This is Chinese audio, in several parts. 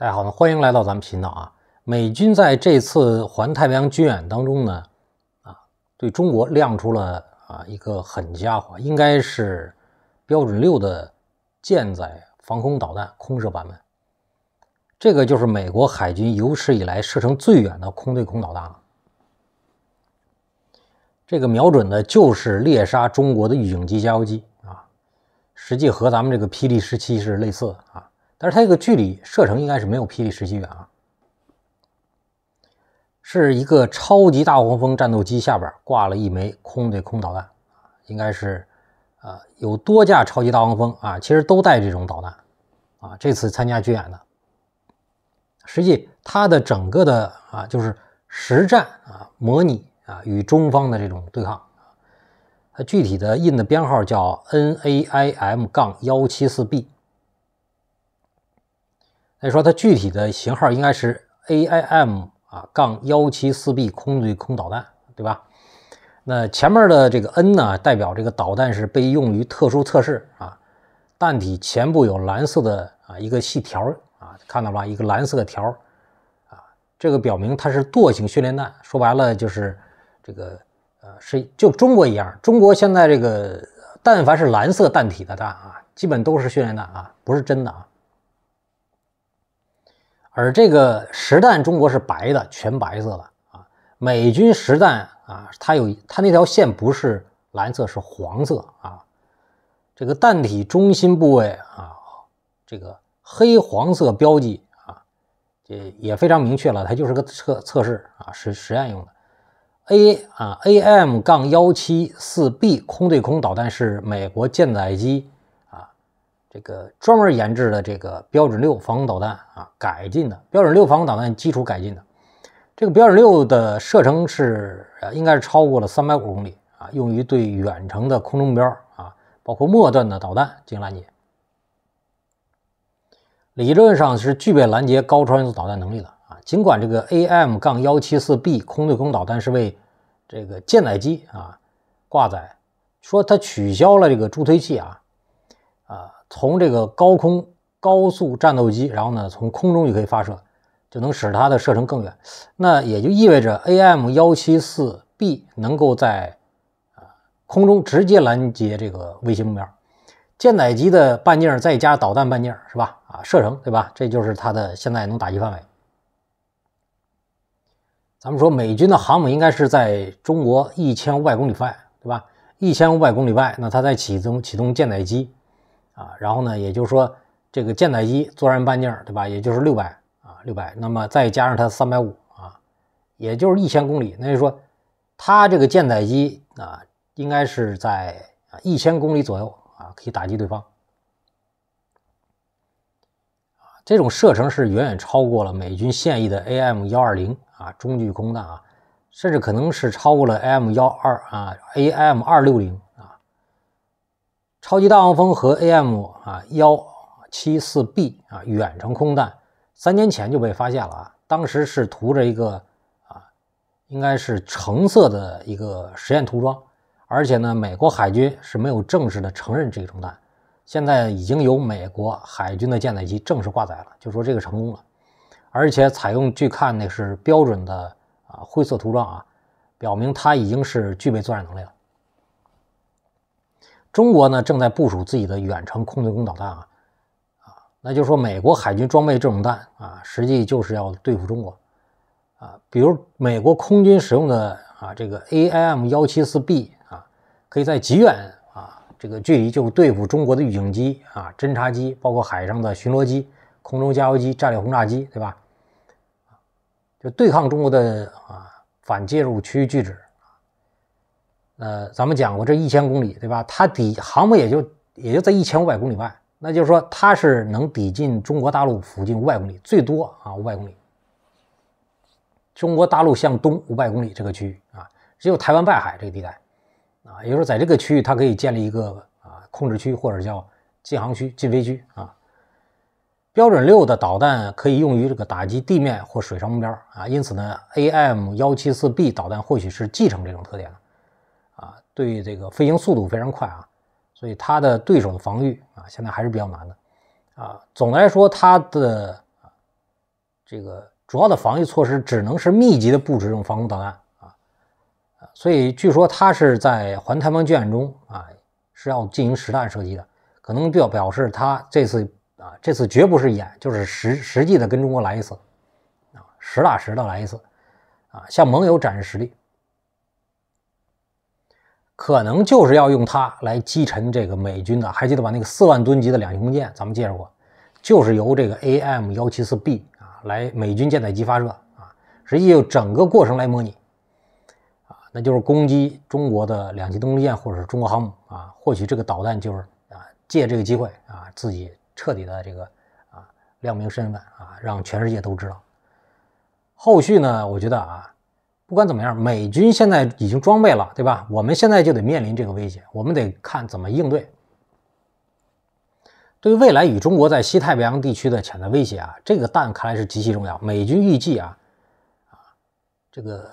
大家好，呢欢迎来到咱们频道啊！美军在这次环太平洋军演当中呢，啊，对中国亮出了啊一个狠家伙，应该是标准六的舰载防空导弹空射版本，这个就是美国海军有史以来射程最远的空对空导弹了。这个瞄准的就是猎杀中国的预警机、加油机啊，实际和咱们这个霹雳十七是类似的啊。但是它这个距离射程应该是没有霹雳十七远啊，是一个超级大黄蜂战斗机下边挂了一枚空对空导弹应该是呃有多架超级大黄蜂啊，其实都带这种导弹啊，这次参加军演的，实际它的整个的啊就是实战啊模拟啊与中方的这种对抗它具体的印的编号叫 NAIM 杠幺七四 B。所以说，它具体的型号应该是 AIM 啊杠幺七四 B 空对空导弹，对吧？那前面的这个 N 呢，代表这个导弹是被用于特殊测试啊。弹体前部有蓝色的啊一个细条啊，看到了一个蓝色条啊，这个表明它是惰性训练弹。说白了就是这个呃是就中国一样，中国现在这个但凡是蓝色弹体的弹啊，基本都是训练弹啊，不是真的啊。而这个实弹，中国是白的，全白色的啊。美军实弹啊，它有它那条线不是蓝色，是黄色啊。这个弹体中心部位啊，这个黑黄色标记啊，这也非常明确了，它就是个测测试啊，实实验用的。A 啊，AM-174B 杠空对空导弹是美国舰载机。这个专门研制的这个标准六防空导弹啊，改进的标准六防空导弹基础改进的，这个标准六的射程是呃，应该是超过了三百五十公里啊，用于对远程的空中目标啊，包括末端的导弹进行拦截。理论上是具备拦截高超音速导弹能力的啊，尽管这个 AM-174B 杠空对空导弹是为这个舰载机啊挂载，说它取消了这个助推器啊啊。从这个高空高速战斗机，然后呢，从空中就可以发射，就能使它的射程更远。那也就意味着 AM-174B 能够在啊空中直接拦截这个卫星目标。舰载机的半径再加导弹半径，是吧？啊，射程，对吧？这就是它的现在能打击范围。咱们说美军的航母应该是在中国一千五百公里外，对吧？一千五百公里外，那它在启动启动舰载机。啊，然后呢，也就是说，这个舰载机作战半径，对吧？也就是六百啊，六百。那么再加上它三百五啊，也就是一千公里。那就说，它这个舰载机啊，应该是在啊一千公里左右啊，可以打击对方。啊，这种射程是远远超过了美军现役的 AM 幺二零啊中距空弹啊，甚至可能是超过了 AM 幺二啊 AM 二六零。超级大黄蜂和 AM 啊幺七四 B 啊远程空弹，三年前就被发现了啊，当时是涂着一个啊应该是橙色的一个实验涂装，而且呢美国海军是没有正式的承认这个中弹，现在已经由美国海军的舰载机正式挂载了，就说这个成功了，而且采用据看那是标准的啊灰色涂装啊，表明它已经是具备作战能力了。中国呢，正在部署自己的远程空对空导弹啊啊，那就是说，美国海军装备这种弹啊，实际就是要对付中国啊。比如美国空军使用的啊，这个 AIM 幺七四 B 啊，可以在极远啊这个距离就对付中国的预警机啊、侦察机，包括海上的巡逻机、空中加油机、战略轰炸机，对吧？就对抗中国的啊反介入区域拒止。呃，咱们讲过这一千公里，对吧？它抵航母也就也就在一千五百公里外，那就是说它是能抵近中国大陆附近五百公里，最多啊五百公里。中国大陆向东五百公里这个区域啊，只有台湾外海这个地带啊，也就是说在这个区域它可以建立一个啊控制区或者叫禁航区、禁飞区啊。标准六的导弹可以用于这个打击地面或水上目标啊，因此呢，A M 幺七四 B 导弹或许是继承这种特点的。对这个飞行速度非常快啊，所以它的对手的防御啊，现在还是比较难的啊。总的来说，它的这个主要的防御措施只能是密集的布置这种防空导弹啊啊。所以据说它是在环太湾军中啊是要进行实弹射击的，可能表表示它这次啊这次绝不是演，就是实实际的跟中国来一次啊实打实的来一次啊，向盟友展示实力。可能就是要用它来击沉这个美军的。还记得把那个四万吨级的两栖攻击舰，咱们介绍过，就是由这个 AM 幺七四 B 啊来美军舰载机发射啊，实际就整个过程来模拟啊，那就是攻击中国的两栖登陆舰或者是中国航母啊。或许这个导弹就是啊借这个机会啊自己彻底的这个啊亮明身份啊，让全世界都知道。后续呢，我觉得啊。不管怎么样，美军现在已经装备了，对吧？我们现在就得面临这个威胁，我们得看怎么应对。对于未来与中国在西太平洋地区的潜在威胁啊，这个弹看来是极其重要。美军预计啊，啊，这个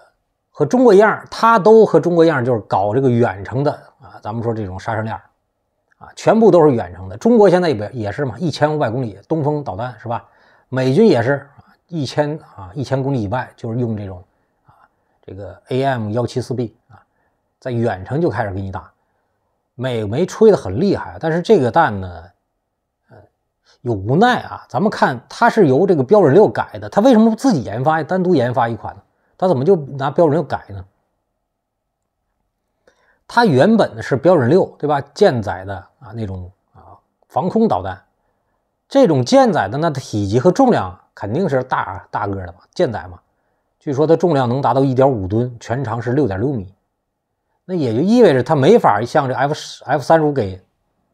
和中国一样，他都和中国一样，就是搞这个远程的啊。咱们说这种杀伤链啊，全部都是远程的。中国现在也也是嘛，一千五百公里东风导弹是吧？美军也是，一千啊，一千公里以外就是用这种。这个 A M 幺七四 B 啊，在远程就开始给你打，美媒吹的很厉害，但是这个弹呢，呃，有无奈啊。咱们看它是由这个标准六改的，它为什么不自己研发，单独研发一款呢？它怎么就拿标准六改呢？它原本呢是标准六，对吧？舰载的啊那种啊防空导弹，这种舰载的那体积和重量肯定是大大个的嘛，舰载嘛。据说它重量能达到一点五吨，全长是六点六米，那也就意味着它没法像这 F 十、F 三十五给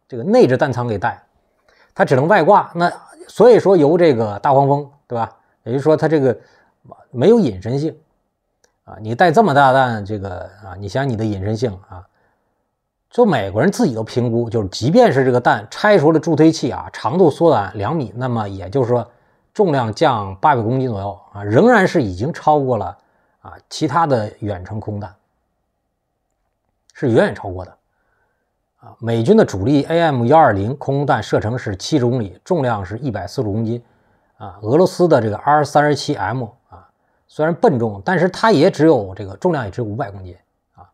这个内置弹仓给带，它只能外挂。那所以说由这个大黄蜂，对吧？也就是说它这个没有隐身性啊。你带这么大弹，这个啊，你想想你的隐身性啊。就美国人自己都评估，就是即便是这个弹拆除了助推器啊，长度缩短两米，那么也就是说。重量降八百公斤左右啊，仍然是已经超过了啊，其他的远程空弹是远远超过的啊。美军的主力 AM 幺二零空空弹射程是七十公里，重量是一百四十公斤啊。俄罗斯的这个 R 三十七 M 啊，虽然笨重，但是它也只有这个重量也只有五百公斤啊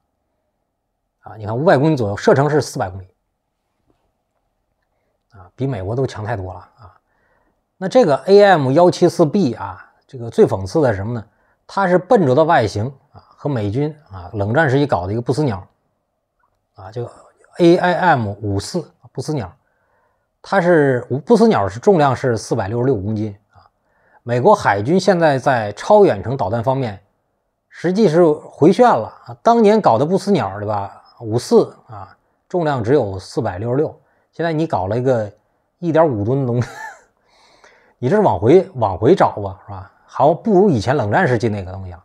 啊，你看五百公斤左右，射程是四百公里啊，比美国都强太多了啊。那这个 A M 幺七四 B 啊，这个最讽刺的是什么呢？它是笨拙的外形啊，和美军啊冷战时期搞的一个不死鸟啊，这个 A I M 五四不死鸟，它是不死鸟是重量是四百六十六公斤啊。美国海军现在在超远程导弹方面，实际是回旋了。当年搞的不死鸟对吧？五四啊，重量只有四百六十六，现在你搞了一个一点五吨东西。你这是往回往回找吧，是吧？还不如以前冷战时期那个东西啊。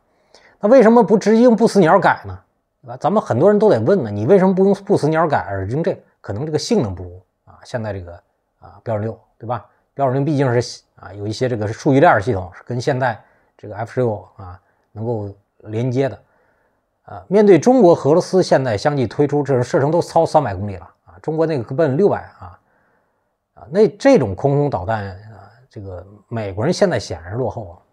那为什么不直接用不死鸟改呢？对吧？咱们很多人都得问呢，你为什么不用不死鸟改而用这？可能这个性能不如啊。现在这个啊标准六，对吧？标准六毕竟是啊有一些这个数据链系统是跟现在这个 F 十六啊能够连接的。啊，面对中国、俄罗斯现在相继推出，这种射程都超三百公里了啊。中国那个可奔六百啊啊，那这种空空导弹。这个美国人现在显然是落后啊。